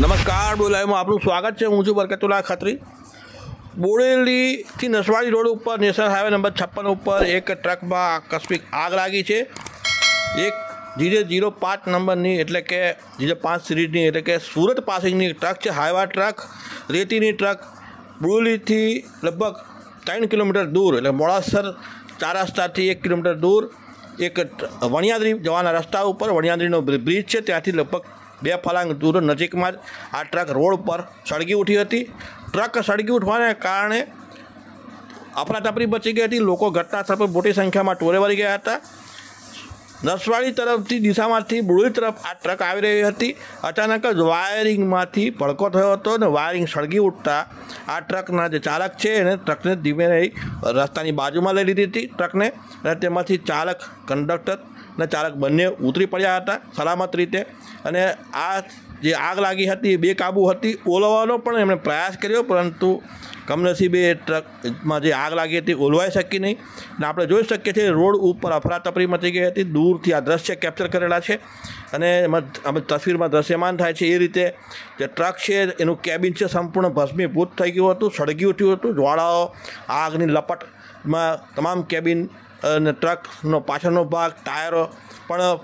નમસ્કાર બોલાયમાં આપનું સ્વાગત છે હું છું બરકતુલ્લા ખત્રી બોરેલીથી નસવાડી રોડ ઉપર નેશનલ હાઈવે નંબર છપ્પન ઉપર એક ટ્રકમાં આકસ્મિક આગ લાગી છે એક જીજે જીરો પાંચ નંબરની એટલે કે જીજે પાંચ સિરીઝની એટલે કે સુરત પાસિંગની ટ્રક છે હાઈવા ટ્રક રેતીની ટ્રક બોરેલીથી લગભગ ત્રણ કિલોમીટર દૂર એટલે મોડાસર ચાર રસ્તાથી એક કિલોમીટર દૂર એક વણિયાદરી જવાના રસ્તા ઉપર વણિયાદરીનો બ્રિજ છે ત્યાંથી લગભગ બે ફલાંગ દૂર નજીકમાં જ આ ટ્રક રોડ પર સળગી ઉઠી હતી ટ્રક સળગી ઉઠવાને કારણે અફરાતફરી બચી ગઈ હતી લોકો ઘટના સ્થળ પર મોટી સંખ્યામાં ટોરે વળી ગયા હતા નસવાડી તરફથી દિશામાંથી બુળી તરફ આ ટ્રક આવી રહી હતી અચાનક જ વાયરિંગમાંથી પડકો થયો હતો અને વાયરિંગ સળગી ઉઠતા આ ટ્રકના જે ચાલક છે એને ટ્રકને ધીમે રસ્તાની બાજુમાં લઈ લીધી હતી ટ્રકને અને તેમાંથી ચાલક કંડક્ટર અને ચાલક બંને ઉતરી પડ્યા હતા સલામત રીતે અને આ જે આગ લાગી હતી એ બેકાબુ હતી ઓલવવાનો પણ એમણે પ્રયાસ કર્યો પરંતુ કમનસીબે ટ્રકમાં જે આગ લાગી હતી ઓલવાઈ શકી નહીં અને આપણે જોઈ શકીએ છીએ રોડ ઉપર અફરાતફરી મચી ગઈ હતી દૂરથી આ દ્રશ્ય કેપ્ચર કરેલા છે અને એમાં તસવીરમાં દ્રશ્યમાન થાય છે એ રીતે જે ટ્રક છે એનું કેબિન છે સંપૂર્ણ ભસ્મીભૂત થઈ ગયું હતું સળગી ઉઠ્યું હતું જ્વાળાઓ આગની લપટમાં તમામ કેબિન અને ટ્રકનો પાછળનો ભાગ ટાયરો પણ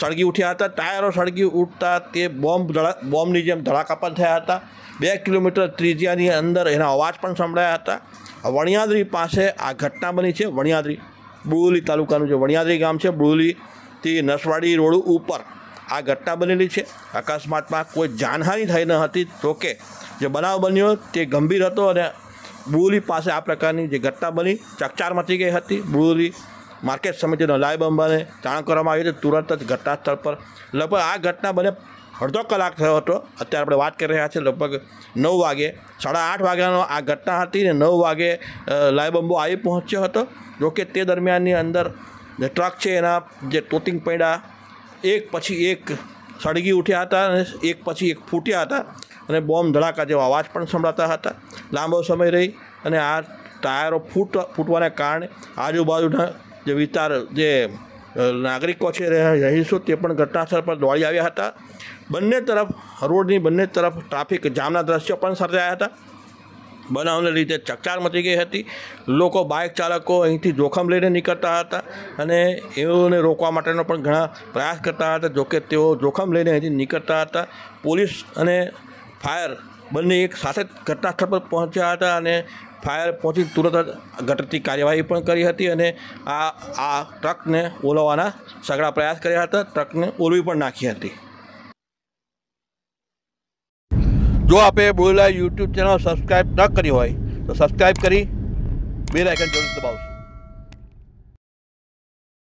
સળગી ઉઠ્યા હતા ટાયરો સળગી ઉઠતા તે બોમ્બ બોમ્બની જેમ ધડાકાપન થયા હતા બે કિલોમીટર ત્રિજ્યાની અંદર એના અવાજ પણ સંભળાયા હતા વણિયાદરી પાસે આ ઘટના બની છે વણિયાદરી બુરુલી તાલુકાનું જે વણિયાદરી ગામ છે બુરુલીથી નસવાડી રોડ ઉપર આ ઘટના બનેલી છે અકસ્માતમાં કોઈ જાનહાનિ થઈ ન હતી તો કે જે બનાવ બન્યો તે ગંભીર હતો અને બુરુલી પાસે આ પ્રકારની જે ઘટના બની ચકચાર મચી ગઈ હતી બુરુલી માર્કેટ સમિતિનો લાઈવ બંબને જાણ કરવામાં આવી હતી તુરંત જ ઘટના સ્થળ પર લગભગ આ ઘટના બને અડધો કલાક થયો હતો અત્યારે આપણે વાત કરી રહ્યા છીએ લગભગ નવ વાગે સાડા આઠ વાગ્યાનો આ ઘટના હતી ને નવ વાગે લાઈવ બંબો આવી પહોંચ્યો હતો જોકે તે દરમિયાનની અંદર જે ટ્રક છે એના જે તોતિંગ પૈડા એક પછી એક સળગી ઉઠ્યા હતા અને એક પછી એક ફૂટ્યા હતા અને બોમ્બ ધડાકા જેવા અવાજ પણ સંભળાતા હતા લાંબો સમય રહી અને આ ટાયરો ફૂટ ફૂટવાને કારણે આજુબાજુના જે વિસ્તાર જે નાગરિકો છે રહીશો તે પણ ઘટનાસ્થળ પર દોડી આવ્યા હતા બંને તરફ રોડની બંને તરફ ટ્રાફિક જામના દ્રશ્યો પણ સર્જાયા હતા બનાવને લીધે ચકચાર મચી ગઈ હતી લોકો બાઇક ચાલકો અહીંથી જોખમ લઈને નીકળતા હતા અને એઓને રોકવા માટેનો પણ ઘણા પ્રયાસ કરતા હતા જોકે તેઓ જોખમ લઈને અહીંથી નીકળતા હતા પોલીસ અને ફાયર બંને એક સાથે ઘટનાસ્થળ પર પહોંચ્યા હતા અને ફાયર પહોંચી તુરંત જ ઘટતી કાર્યવાહી પણ કરી હતી અને આ આ ટ્રકને ઓલવવાના સઘળા પ્રયાસ કર્યા હતા ટ્રકને ઓલવી પણ નાખી હતી જો આપે બોલેલા યુટ્યુબ ચેનલ સબસ્ક્રાઈબ ન કરી હોય તો સબસ્ક્રાઈબ કરી બે આઇકન જરૂર દબાવશો